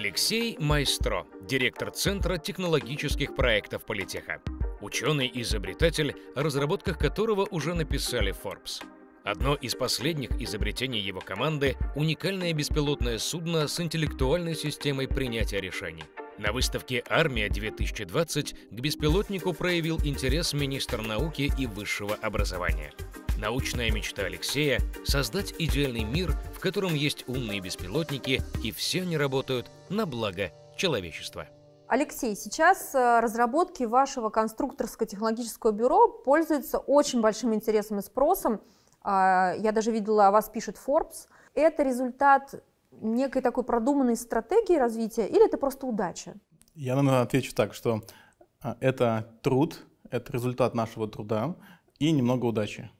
Алексей Майстро, директор Центра технологических проектов Политеха. Ученый-изобретатель, о разработках которого уже написали Forbes. Одно из последних изобретений его команды – уникальное беспилотное судно с интеллектуальной системой принятия решений. На выставке «Армия-2020» к беспилотнику проявил интерес министр науки и высшего образования. Научная мечта Алексея – создать идеальный мир, в котором есть умные беспилотники, и все они работают на благо человечества. Алексей, сейчас э, разработки вашего конструкторско-технологического бюро пользуются очень большим интересом и спросом. А, я даже видела, о вас пишет Forbes. Это результат некой такой продуманной стратегии развития или это просто удача? Я, наверное, отвечу так, что а, это труд, это результат нашего труда и немного удачи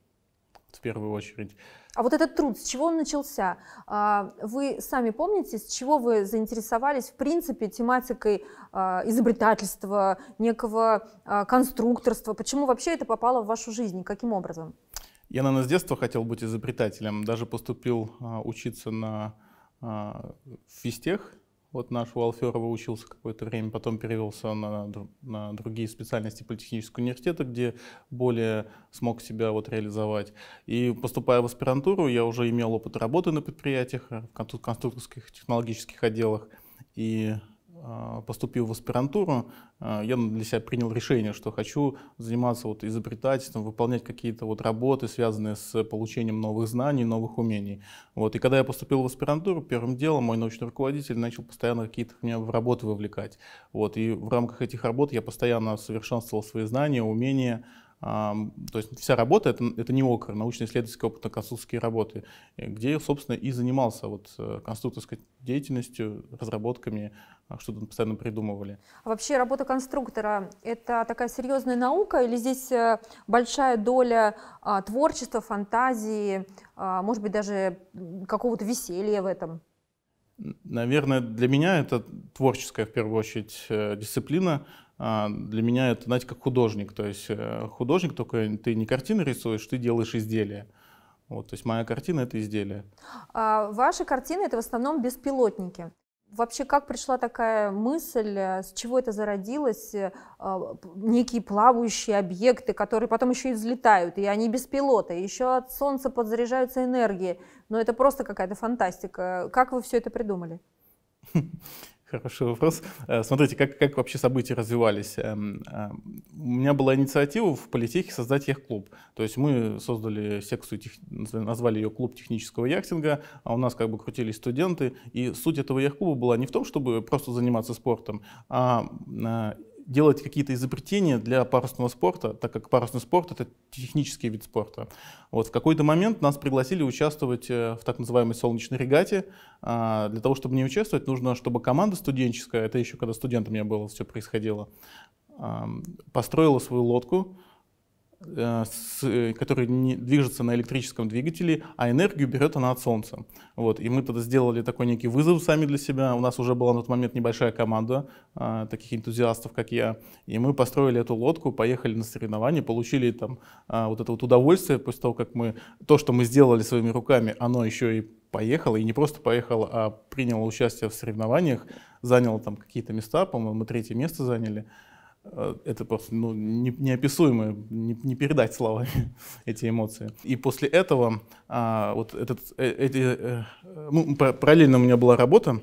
в первую очередь. А вот этот труд, с чего он начался? А, вы сами помните, с чего вы заинтересовались, в принципе, тематикой а, изобретательства, некого а, конструкторства? Почему вообще это попало в вашу жизнь? Каким образом? Я, наверное, с детства хотел быть изобретателем. Даже поступил учиться на физтех, вот наш у Алферова учился какое-то время, потом перевелся на, на другие специальности политехнического университета, где более смог себя вот реализовать. И поступая в аспирантуру, я уже имел опыт работы на предприятиях, в конструкторских технологических отделах. И а, поступил в аспирантуру, а, я для себя принял решение, что хочу заниматься вот изобретательством, выполнять какие-то вот работы, связанные с получением новых знаний, новых умений. Вот. И когда я поступил в аспирантуру, первым делом мой научный руководитель начал постоянно какие-то меня в работы вовлекать. Вот. И в рамках этих работ я постоянно совершенствовал свои знания, умения, то есть вся работа это, это не ОКР, научно-исследовательские опытно-конструкторские а работы, э, где, собственно, и занимался вот э, конструкторской деятельностью, разработками, а, что там постоянно придумывали. А вообще работа конструктора — это такая серьезная наука или здесь э, большая доля а, творчества, фантазии, а, может быть, даже какого-то веселья в этом? Наверное, для меня это творческая, в первую очередь, дисциплина, а, для меня это, знаете, как художник. То есть э, художник только ты не картины рисуешь, ты делаешь изделия. Вот, то есть моя картина — это изделие. А ваши картины — это в основном беспилотники. Вообще, как пришла такая мысль, э, с чего это зародилось? Э, а, некие плавающие объекты, которые потом еще и взлетают, и они без пилота, еще от солнца подзаряжаются энергией. Но это просто какая-то фантастика. Как вы все это придумали? Хороший вопрос. Э, смотрите, как, как вообще события развивались. Эм, э, у меня была инициатива в политехе создать яхт-клуб. То есть мы создали секцию, назвали ее клуб технического яхтинга, а у нас как бы крутились студенты. И суть этого яхт-клуба была не в том, чтобы просто заниматься спортом, а э, делать какие-то изобретения для парусного спорта, так как парусный спорт — это технический вид спорта. Вот в какой-то момент нас пригласили участвовать э, в так называемой солнечной регате. А, для того, чтобы не участвовать, нужно, чтобы команда студенческая, это еще когда студентом я был, все происходило, построила свою лодку, Э, э, который не движется на электрическом двигателе, а энергию берет она от Солнца. Вот. И мы тогда сделали такой некий вызов сами для себя. У нас уже была на тот момент небольшая команда а, таких энтузиастов, как я. И мы построили эту лодку, поехали на соревнования, получили там а, вот это вот удовольствие после того, как мы то, что мы сделали своими руками, оно еще и поехало, и не просто поехало, а приняло участие в соревнованиях, заняло там какие-то места, по-моему, мы третье место заняли. Э, это просто ну, не, неописуемо, не, не передать словами эти эмоции. И после этого а, вот этот, э, эти, э, ну, параллельно у меня была работа,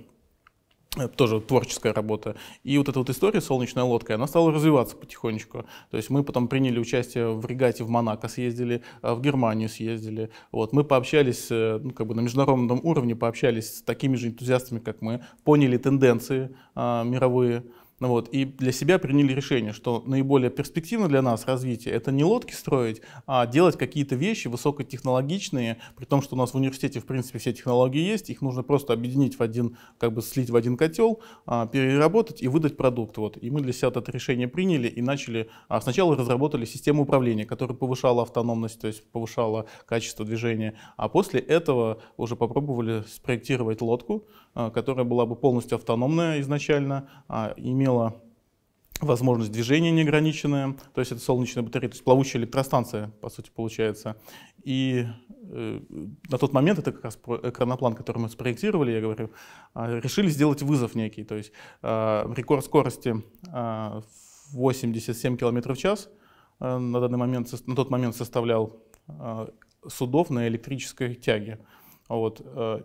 тоже творческая работа. И вот эта вот история «Солнечная лодка», она стала развиваться потихонечку. То есть мы потом приняли участие в регате в Монако съездили, а, в Германию съездили. Вот. Мы пообщались, ну, как бы на международном уровне пообщались с такими же энтузиастами, как мы, поняли тенденции а, мировые, ну вот, и для себя приняли решение, что наиболее перспективно для нас развитие это не лодки строить, а делать какие-то вещи высокотехнологичные, при том, что у нас в университете, в принципе, все технологии есть, их нужно просто объединить в один, как бы слить в один котел, а, переработать и выдать продукт. Вот. И мы для себя это решение приняли и начали, а, сначала разработали систему управления, которая повышала автономность, то есть повышала качество движения, а после этого уже попробовали спроектировать лодку, а, которая была бы полностью автономная изначально, имела имела возможность движения неограниченная, то есть это солнечная батарея, то есть плавучая электростанция, по сути, получается. И э, на тот момент, это как раз экраноплан, который мы спроектировали, я говорю, э, решили сделать вызов некий, то есть э, рекорд скорости э, 87 км в час э, на, данный момент, на тот момент составлял э, судов на электрической тяге вот, э,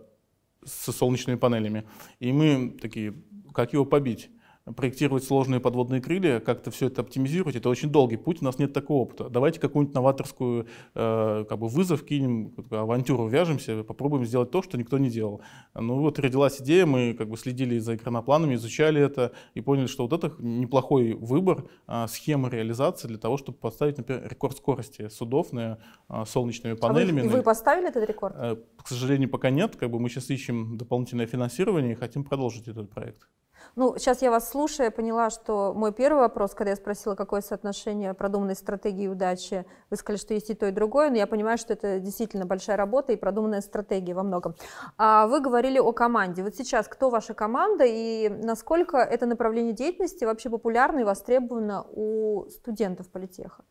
со солнечными панелями. И мы такие, как его побить? проектировать сложные подводные крылья, как-то все это оптимизировать, это очень долгий путь, у нас нет такого опыта. Давайте какую-нибудь новаторскую э, как бы вызов кинем, авантюру вяжемся, попробуем сделать то, что никто не делал. Ну вот родилась идея, мы как бы следили за экранопланами, изучали это и поняли, что вот это неплохой выбор э, схемы реализации для того, чтобы поставить, например, рекорд скорости судов на э, солнечными панелями. А вы, вы поставили этот рекорд? Э, к сожалению, пока нет, как бы мы сейчас ищем дополнительное финансирование и хотим продолжить этот проект. Ну, сейчас я вас слушаю, я поняла, что мой первый вопрос, когда я спросила, какое соотношение продуманной стратегии и удачи, вы сказали, что есть и то, и другое, но я понимаю, что это действительно большая работа и продуманная стратегия во многом. А вы говорили о команде. Вот сейчас кто ваша команда и насколько это направление деятельности вообще популярно и востребовано у студентов политеха?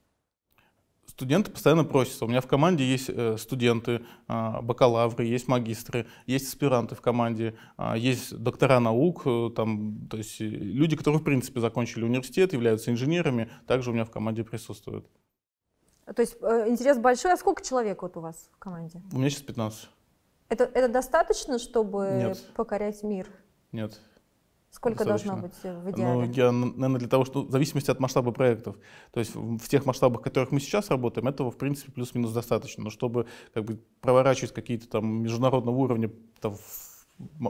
студенты постоянно просятся. У меня в команде есть э, студенты, а, бакалавры, есть магистры, есть аспиранты в команде, а, есть доктора наук, э, там, то есть э, люди, которые в принципе закончили университет, являются инженерами, также у меня в команде присутствуют. То есть интерес большой. А сколько человек вот у вас в команде? У меня сейчас 15. Это, это достаточно, чтобы Нет. покорять мир? Нет. Сколько достаточно. должно быть э, в ну, идеале? Ну, я, наверное, для того, что в зависимости от масштаба проектов. То есть в тех масштабах, в которых мы сейчас работаем, этого, в принципе, плюс-минус достаточно. Но чтобы как бы проворачивать какие-то там международного уровня там,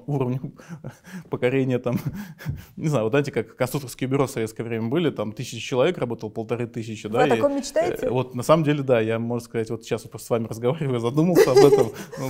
уровню покорения там, не знаю, вот знаете, как конструкторские бюро в советское время были, там тысячи человек работал, полторы тысячи, да. Вы о таком э, мечтаете? вот на самом деле, да, я, можно сказать, вот сейчас вот с вами разговариваю, задумался об этом,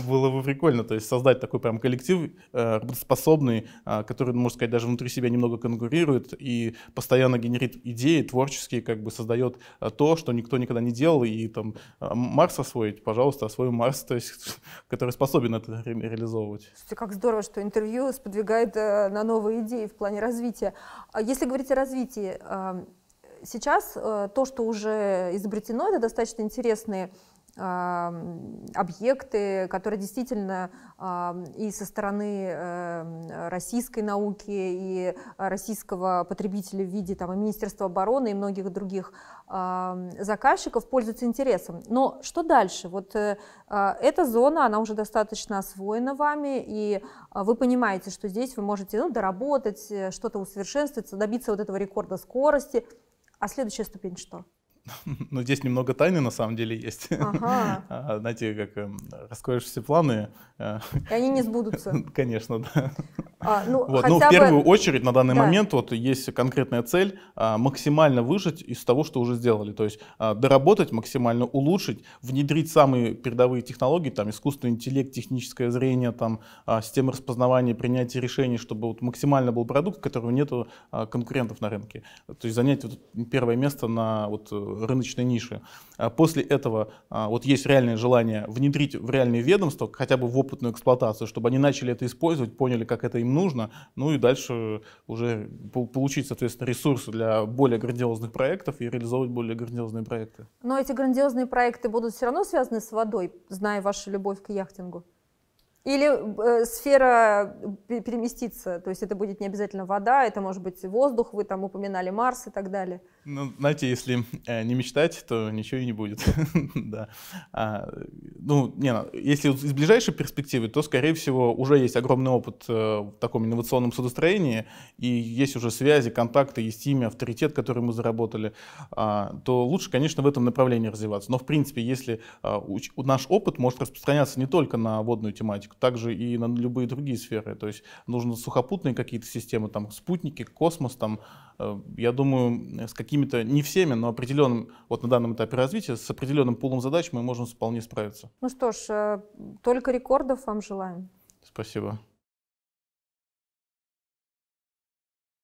было бы прикольно, то есть создать такой прям коллектив э, работоспособный, а, который, можно сказать, даже внутри себя немного конкурирует и постоянно генерит идеи творческие, как бы создает э, то, что никто никогда не делал, и там а, Марс освоить, пожалуйста, освоим Марс, то есть, который способен это ре реализовывать. Слушайте, как здорово здорово, что интервью сподвигает э, на новые идеи в плане развития. А если говорить о развитии, э, сейчас э, то, что уже изобретено, это достаточно интересные объекты, которые действительно и со стороны эм, российской науки, и российского потребителя в виде там, и Министерства обороны, и многих других заказчиков пользуются интересом. Но что дальше? Вот э, а, эта зона, она уже достаточно освоена вами, и а, вы понимаете, что здесь вы можете ну, доработать, э, что-то усовершенствовать, добиться вот этого рекорда скорости. А следующая ступень что? Но здесь немного тайны на самом деле есть. Ага. А, знаете, как эм, раскроешь все планы. Э, И они не сбудутся. Конечно, да. А, ну, вот. ну, в первую бы... очередь на данный да. момент вот есть конкретная цель а, максимально выжить из того, что уже сделали. То есть а, доработать, максимально улучшить, внедрить самые передовые технологии, там искусственный интеллект, техническое зрение, там а, система распознавания, принятие решений, чтобы вот максимально был продукт, которого нет а, конкурентов на рынке. То есть занять вот первое место на вот э, рыночной ниши. А после этого а, вот есть реальное желание внедрить в реальные ведомства, хотя бы в опытную эксплуатацию, чтобы они начали это использовать, поняли, как это им нужно, ну и дальше уже получить, соответственно, ресурсы для более грандиозных проектов и реализовывать более грандиозные проекты. Но эти грандиозные проекты будут все равно связаны с водой, зная вашу любовь к яхтингу? Или э, сфера э, переместится, то есть это будет не обязательно вода, это может быть воздух, вы там упоминали Марс и так далее. Ну, знаете, если э, не мечтать, то ничего и не будет. да. а, ну, не, ну, если из ближайшей перспективы, то, скорее всего, уже есть огромный опыт э, в таком инновационном судостроении, и есть уже связи, контакты, есть имя, авторитет, который мы заработали, а, то лучше, конечно, в этом направлении развиваться. Но, в принципе, если а, уч, наш опыт может распространяться не только на водную тематику, также и на любые другие сферы. То есть нужны сухопутные какие-то системы, там, спутники, космос, там, э, я думаю, с какими какими-то, не всеми, но определенным, вот на данном этапе развития, с определенным пулом задач мы можем вполне справиться. Ну что ж, э, только рекордов вам желаем. Спасибо.